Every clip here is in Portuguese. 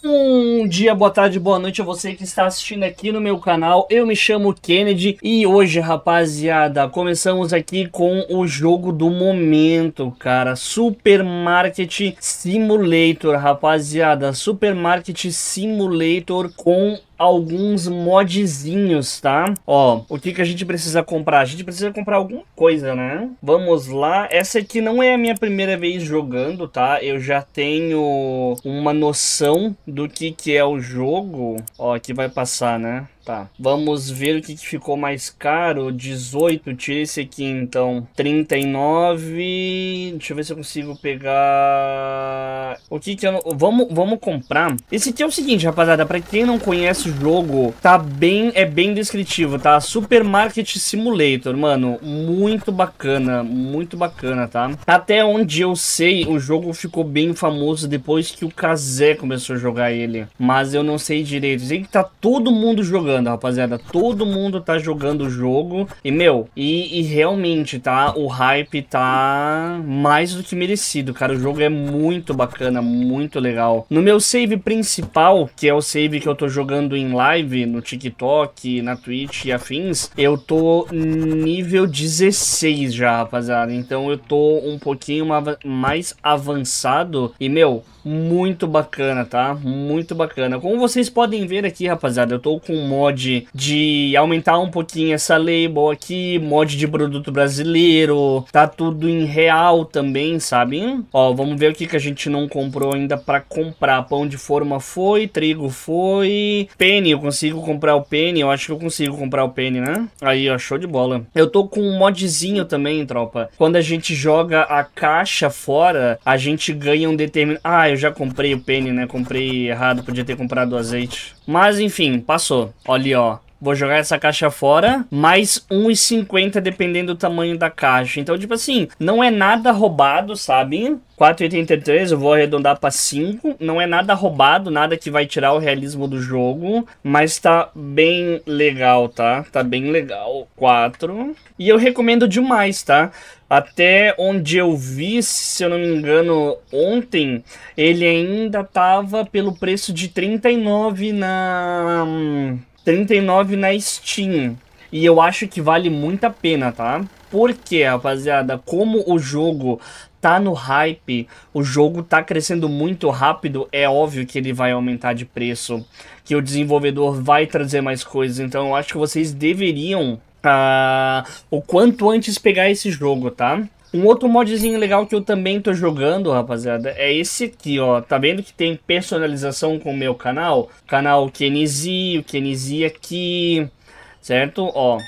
Bom dia, boa tarde, boa noite a você que está assistindo aqui no meu canal. Eu me chamo Kennedy e hoje, rapaziada, começamos aqui com o jogo do momento, cara. Supermarket Simulator, rapaziada. Supermarket Simulator com alguns modzinhos, tá? Ó, o que que a gente precisa comprar? A gente precisa comprar alguma coisa, né? Vamos lá. Essa aqui não é a minha primeira vez jogando, tá? Eu já tenho uma noção do que que é o jogo. Ó, aqui vai passar, né? Tá. Vamos ver o que, que ficou mais caro. 18, tira esse aqui então. 39. Deixa eu ver se eu consigo pegar. O que que eu não... Vamos, vamos comprar. Esse aqui é o seguinte, rapaziada. Pra quem não conhece o jogo, tá bem. É bem descritivo, tá? Supermarket Simulator, mano. Muito bacana. Muito bacana, tá? Até onde eu sei, o jogo ficou bem famoso depois que o Kazé começou a jogar ele. Mas eu não sei direito. Sei que tá todo mundo jogando jogando, rapaziada. Todo mundo tá jogando o jogo. E, meu, e, e realmente, tá? O hype tá mais do que merecido, cara. O jogo é muito bacana, muito legal. No meu save principal, que é o save que eu tô jogando em live, no TikTok, na Twitch e afins, eu tô nível 16 já, rapaziada. Então eu tô um pouquinho mais avançado. E, meu, muito bacana, tá? Muito bacana. Como vocês podem ver aqui, rapaziada, eu tô com um mod de aumentar um pouquinho essa label aqui, mod de produto brasileiro, tá tudo em real também, sabe? Ó, vamos ver o que que a gente não comprou ainda pra comprar. Pão de forma foi, trigo foi, pene, eu consigo comprar o pene, eu acho que eu consigo comprar o pene, né? Aí, ó, show de bola. Eu tô com um modzinho também, tropa. Quando a gente joga a caixa fora, a gente ganha um determinado... Ah, eu já comprei o pene, né? Comprei errado, podia ter comprado o azeite. Mas enfim, passou. Olha ó. Vou jogar essa caixa fora, mais 1,50 dependendo do tamanho da caixa. Então, tipo assim, não é nada roubado, sabe? 4,83 eu vou arredondar para 5. Não é nada roubado, nada que vai tirar o realismo do jogo, mas tá bem legal, tá? Tá bem legal. 4. E eu recomendo demais, tá? Até onde eu vi, se eu não me engano, ontem, ele ainda tava pelo preço de 39 na 39 na Steam. E eu acho que vale muito a pena, tá? Porque, rapaziada, como o jogo tá no hype, o jogo tá crescendo muito rápido, é óbvio que ele vai aumentar de preço, que o desenvolvedor vai trazer mais coisas, então eu acho que vocês deveriam uh, o quanto antes pegar esse jogo, tá? Um outro modzinho legal que eu também tô jogando, rapaziada, é esse aqui, ó. Tá vendo que tem personalização com o meu canal? Canal Kenizi, o Kenizi aqui, certo? Ó,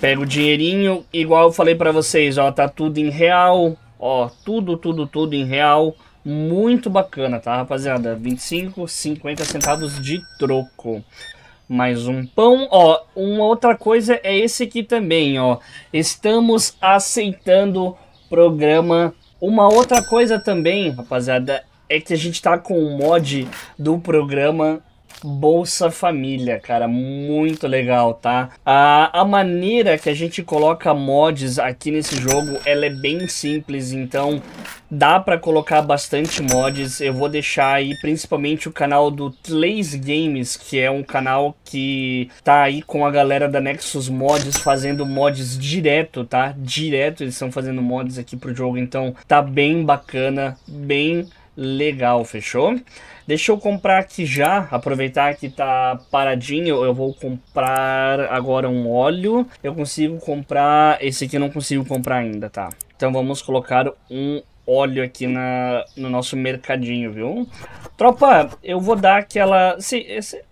pega o dinheirinho, igual eu falei pra vocês, ó, tá tudo em real, ó, tudo, tudo, tudo em real. Muito bacana, tá, rapaziada? 25, 50 centavos de troco. Mais um pão, ó. Uma outra coisa é esse aqui também, ó. Estamos aceitando programa. Uma outra coisa também, rapaziada, é que a gente tá com o mod do programa Bolsa Família, cara, muito legal, tá? A, a maneira que a gente coloca mods aqui nesse jogo, ela é bem simples, então dá para colocar bastante mods. Eu vou deixar aí principalmente o canal do Tlays Games, que é um canal que tá aí com a galera da Nexus Mods fazendo mods direto, tá? Direto eles estão fazendo mods aqui pro jogo, então tá bem bacana, bem legal, fechou? Deixa eu comprar aqui já, aproveitar que tá paradinho, eu vou comprar agora um óleo. Eu consigo comprar, esse aqui eu não consigo comprar ainda, tá? Então vamos colocar um óleo aqui na, no nosso mercadinho, viu? Tropa, eu vou dar aquela... Se,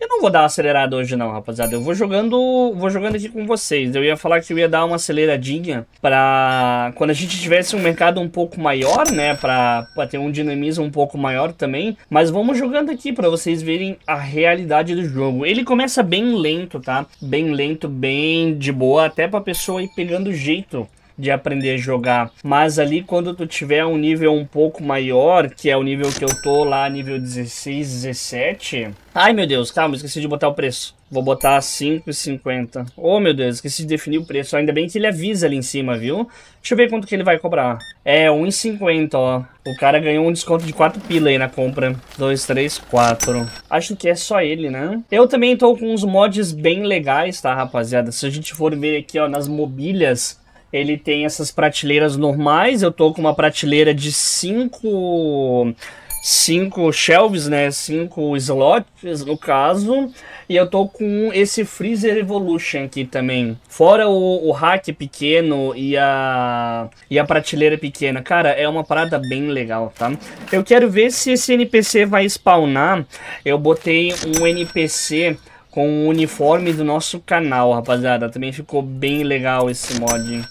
eu não vou dar acelerada hoje não, rapaziada. Eu vou jogando vou jogando aqui com vocês. Eu ia falar que eu ia dar uma aceleradinha pra... Quando a gente tivesse um mercado um pouco maior, né? Pra, pra ter um dinamismo um pouco maior também. Mas vamos jogando aqui pra vocês verem a realidade do jogo. Ele começa bem lento, tá? Bem lento, bem de boa. Até pra pessoa ir pegando jeito de aprender a jogar. Mas ali quando tu tiver um nível um pouco maior, que é o nível que eu tô lá, nível 16, 17. Ai meu Deus, calma, esqueci de botar o preço. Vou botar 5,50. Oh, meu Deus, esqueci de definir o preço. Ainda bem que ele avisa ali em cima, viu? Deixa eu ver quanto que ele vai cobrar. É, 1,50, ó. O cara ganhou um desconto de 4 pila aí na compra. 2, 3, 4. Acho que é só ele, né? Eu também tô com uns mods bem legais, tá, rapaziada? Se a gente for ver aqui, ó, nas mobílias, ele tem essas prateleiras normais. Eu tô com uma prateleira de cinco cinco shelves, né? Cinco slots no caso. E eu tô com esse Freezer Evolution aqui também. Fora o, o hack pequeno e a, e a prateleira pequena. Cara, é uma parada bem legal, tá? Eu quero ver se esse NPC vai spawnar. Eu botei um NPC com o uniforme do nosso canal, rapaziada. Também ficou bem legal esse mod.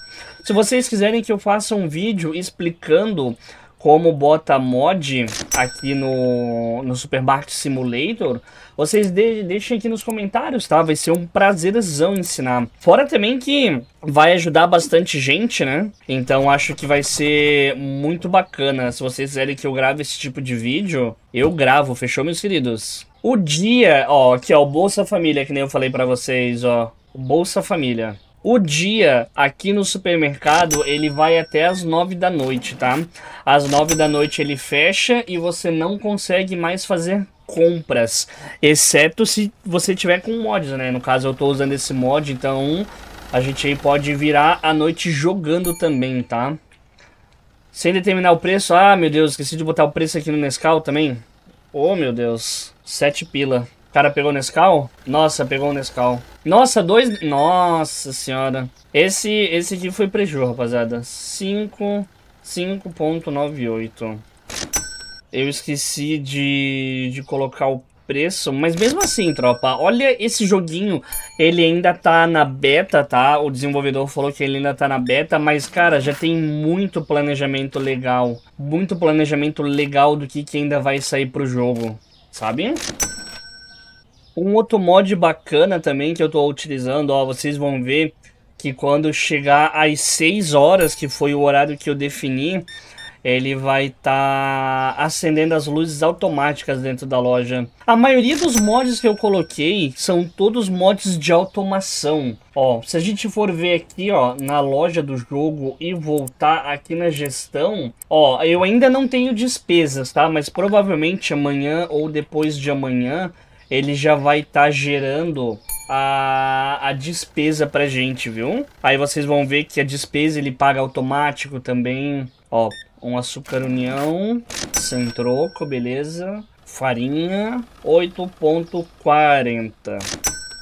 Se vocês quiserem que eu faça um vídeo explicando como bota mod aqui no, no Supermarket Simulator, vocês de, deixem aqui nos comentários, tá? Vai ser um prazerzão ensinar. Fora também que vai ajudar bastante gente, né? Então acho que vai ser muito bacana. Se vocês quiserem que eu grave esse tipo de vídeo, eu gravo, fechou, meus queridos? O dia, ó, aqui ó, é o Bolsa Família, que nem eu falei para vocês, ó, Bolsa Família. O dia aqui no supermercado ele vai até as 9 da noite, tá? Às 9 da noite ele fecha e você não consegue mais fazer compras, exceto se você tiver com mods, né? No caso eu tô usando esse mod, então a gente aí pode virar a noite jogando também, tá? Sem determinar o preço. Ah, meu Deus, esqueci de botar o preço aqui no Nescau também. Oh, meu Deus. Sete pila. O cara pegou Nescau? Nossa, pegou Nescau. Nossa, dois... Nossa senhora. Esse, esse aqui foi prejuízo, rapaziada. 5.98. Eu esqueci de, de colocar o preço, mas mesmo assim, tropa, olha esse joguinho, ele ainda tá na beta, tá? O desenvolvedor falou que ele ainda tá na beta, mas cara, já tem muito planejamento legal, muito planejamento legal do que, que ainda vai sair pro jogo sabe? Um outro mod bacana também que eu estou utilizando, ó, vocês vão ver que quando chegar às 6 horas, que foi o horário que eu defini, ele vai estar tá acendendo as luzes automáticas dentro da loja. A maioria dos mods que eu coloquei são todos mods de automação. Ó, se a gente for ver aqui, ó, na loja do jogo e voltar aqui na gestão, ó, eu ainda não tenho despesas, tá? Mas provavelmente amanhã ou depois de amanhã ele já vai estar tá gerando a, a, despesa pra gente, viu? Aí vocês vão ver que a despesa ele paga automático também, ó um açúcar união, sem troco, beleza? Farinha, 8.40.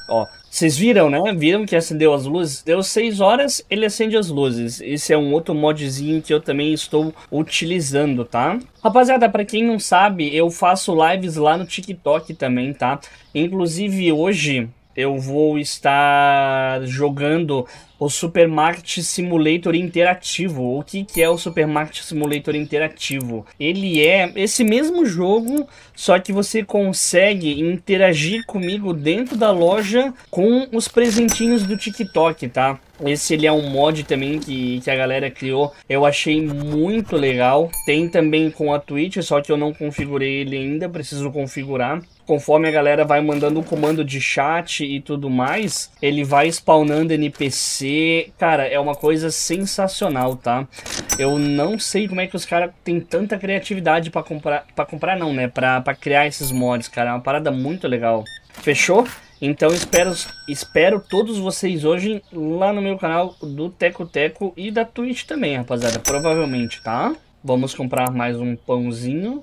Ó, vocês viram, né? Viram que acendeu as luzes? Deu 6 horas, ele acende as luzes. Esse é um outro modzinho que eu também estou utilizando, tá? Rapaziada, para quem não sabe, eu faço lives lá no TikTok também, tá? Inclusive hoje eu vou estar jogando o Supermarket Simulator Interativo. O que, que é o Supermarket Simulator Interativo? Ele é esse mesmo jogo, só que você consegue interagir comigo dentro da loja com os presentinhos do TikTok, tá? Esse ele é um mod também que, que a galera criou. Eu achei muito legal. Tem também com a Twitch, só que eu não configurei ele ainda, preciso configurar conforme a galera vai mandando um comando de chat e tudo mais, ele vai spawnando NPC. Cara, é uma coisa sensacional, tá? Eu não sei como é que os caras têm tanta criatividade pra comprar... Pra comprar não, né? Pra, pra criar esses mods, cara. É uma parada muito legal. Fechou? Então espero, espero todos vocês hoje lá no meu canal do Teco Teco e da Twitch também, rapaziada. Provavelmente, tá? Vamos comprar mais um pãozinho.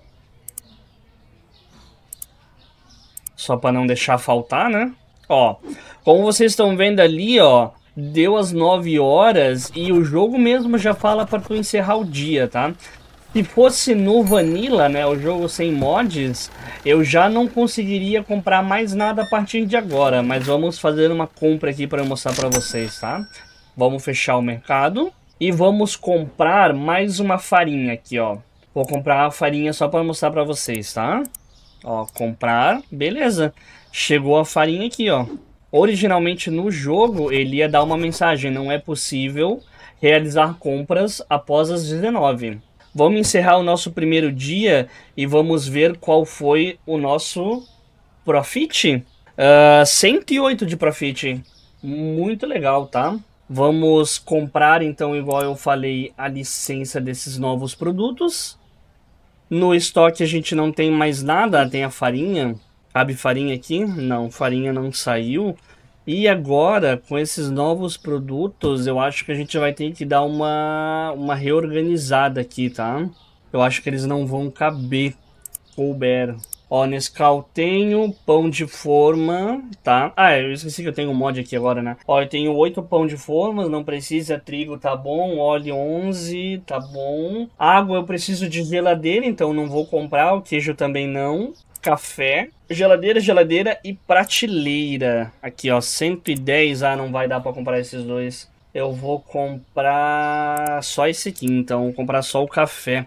só para não deixar faltar, né? Ó, como vocês estão vendo ali, ó, deu as 9 horas e o jogo mesmo já fala para tu encerrar o dia, tá? Se fosse no Vanilla, né, o jogo sem mods, eu já não conseguiria comprar mais nada a partir de agora, mas vamos fazer uma compra aqui para mostrar para vocês, tá? Vamos fechar o mercado e vamos comprar mais uma farinha aqui, ó. Vou comprar a farinha só para mostrar para vocês, tá? Ó, comprar, beleza. Chegou a farinha aqui, ó. Originalmente no jogo ele ia dar uma mensagem: não é possível realizar compras após as 19. Vamos encerrar o nosso primeiro dia e vamos ver qual foi o nosso profit. Uh, ah, 108 de profit. Muito legal, tá? Vamos comprar então, igual eu falei, a licença desses novos produtos. No estoque a gente não tem mais nada, tem a farinha. Cabe farinha aqui? Não, farinha não saiu. E agora, com esses novos produtos, eu acho que a gente vai ter que dar uma, uma reorganizada aqui, tá? Eu acho que eles não vão caber. Couber. Ó, Nescau tenho pão de forma, tá? Ah, é, eu esqueci que eu tenho um mod aqui agora, né? Ó, eu tenho oito pão de forma, não precisa, trigo tá bom, óleo 11, tá bom. Água eu preciso de geladeira, então não vou comprar, o queijo também não. Café, geladeira, geladeira e prateleira. Aqui, ó, 110, ah, não vai dar pra comprar esses dois. Eu vou comprar só esse aqui, então, vou comprar só o café.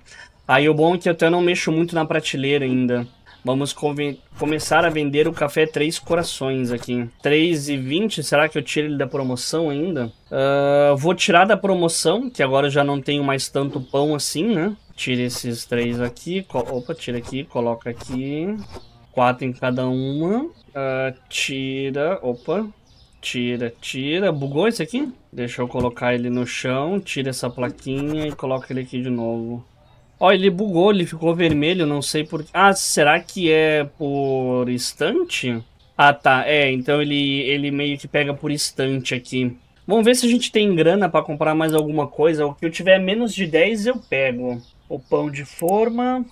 Aí o bom é que eu até não mexo muito na prateleira ainda. Vamos começar a vender o café Três Corações aqui. 3,20, será que eu tiro ele da promoção ainda? Uh, vou tirar da promoção, que agora eu já não tenho mais tanto pão assim, né? Tira esses três aqui, opa, tira aqui, coloca aqui, quatro em cada uma, uh, tira, opa, Tira, tira. Bugou esse aqui? Deixa eu colocar ele no chão. Tira essa plaquinha e coloca ele aqui de novo. Ó, oh, ele bugou, ele ficou vermelho, não sei por... Ah, será que é por instante? Ah, tá, é, então ele, ele meio que pega por instante aqui. Vamos ver se a gente tem grana para comprar mais alguma coisa. O que eu tiver menos de 10 eu pego. O pão de forma,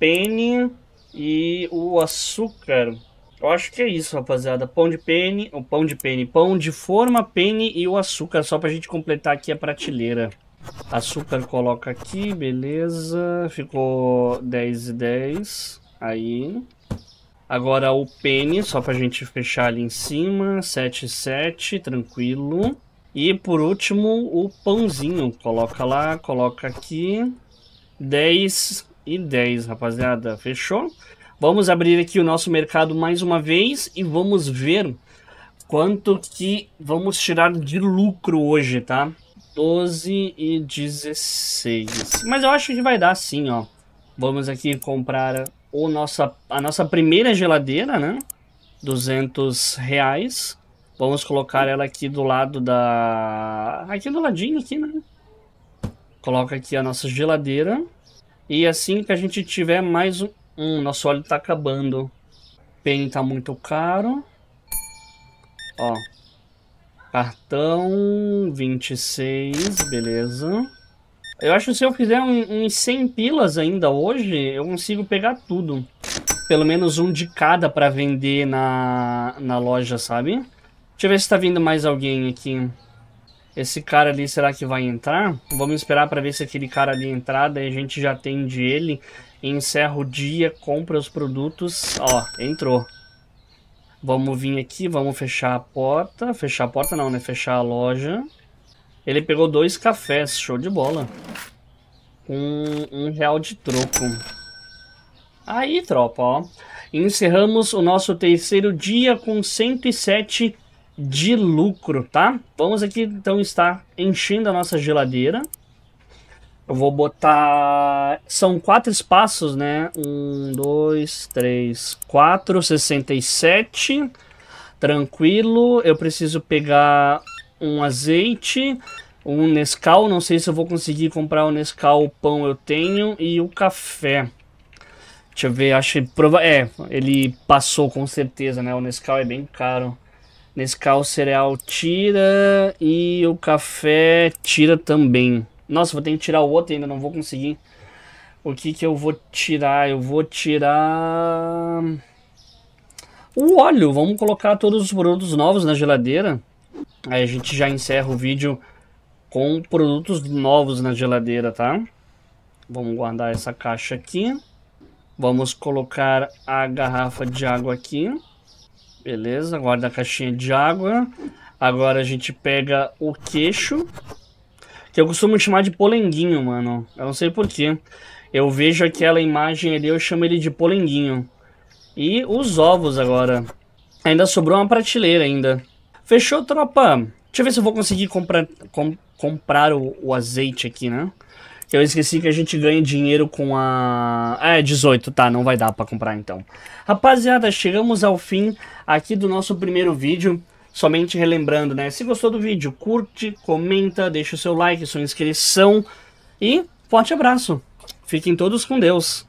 pene e o açúcar. Eu acho que é isso, rapaziada. Pão de pene, o pão de pene, pão de forma, pene e o açúcar, só pra gente completar aqui a prateleira. Açúcar coloca aqui, beleza. Ficou 10 e 10. Aí. Agora o pene, só pra gente fechar ali em cima. 7 e 7, tranquilo. E por último, o pãozinho. Coloca lá, coloca aqui. 10 e 10, rapaziada. Fechou? Vamos abrir aqui o nosso mercado mais uma vez e vamos ver quanto que vamos tirar de lucro hoje, tá? 12 e 16. Mas eu acho que vai dar sim, ó. Vamos aqui comprar o nossa, a nossa primeira geladeira, né? 200 reais. Vamos colocar ela aqui do lado da... Aqui do ladinho, aqui, né? Coloca aqui a nossa geladeira. E assim que a gente tiver mais um... Hum, nosso óleo tá acabando. Pen tá muito caro. Ó, Cartão 26, beleza. Eu acho que se eu fizer um, uns 100 pilas ainda hoje, eu consigo pegar tudo. Pelo menos um de cada pra vender na, na loja, sabe? Deixa eu ver se tá vindo mais alguém aqui. Esse cara ali, será que vai entrar? Vamos esperar pra ver se aquele cara ali entrar, daí a gente já atende ele. Encerra o dia, compra os produtos. Ó, entrou. Vamos vir aqui, vamos fechar a porta. Fechar a porta não, né? Fechar a loja. Ele pegou dois cafés, show de bola. Um, um real de troco. Aí, tropa, ó. Encerramos o nosso terceiro dia com 107 de lucro, tá? Vamos aqui, então, estar enchendo a nossa geladeira. Eu vou botar. São quatro espaços, né? Um, dois, três, quatro, 67. Tranquilo. Eu preciso pegar um azeite, um Nescau. Não sei se eu vou conseguir comprar o Nescau, o pão eu tenho, e o café. Deixa eu ver, acho que. Prova... É, ele passou com certeza, né? O Nescau é bem caro. Nescau cereal tira e o café tira também. Nossa, vou ter que tirar o outro ainda, não vou conseguir. O que que eu vou tirar? Eu vou tirar... O óleo, vamos colocar todos os produtos novos na geladeira. Aí a gente já encerra o vídeo com produtos novos na geladeira, tá? Vamos guardar essa caixa aqui. Vamos colocar a garrafa de água aqui. Beleza, guarda a caixinha de água. Agora a gente pega o queixo que eu costumo chamar de polenguinho, mano. Eu não sei porquê. Eu vejo aquela imagem ali, eu chamo ele de polenguinho. E os ovos agora. Ainda sobrou uma prateleira ainda. Fechou, tropa? Deixa eu ver se eu vou conseguir comprar, com, comprar o, o azeite aqui, né? Eu esqueci que a gente ganha dinheiro com a... Ah, é, 18, tá, não vai dar pra comprar então. Rapaziada, chegamos ao fim aqui do nosso primeiro vídeo somente relembrando, né? Se gostou do vídeo, curte, comenta, deixa o seu like, sua inscrição e forte abraço. Fiquem todos com Deus.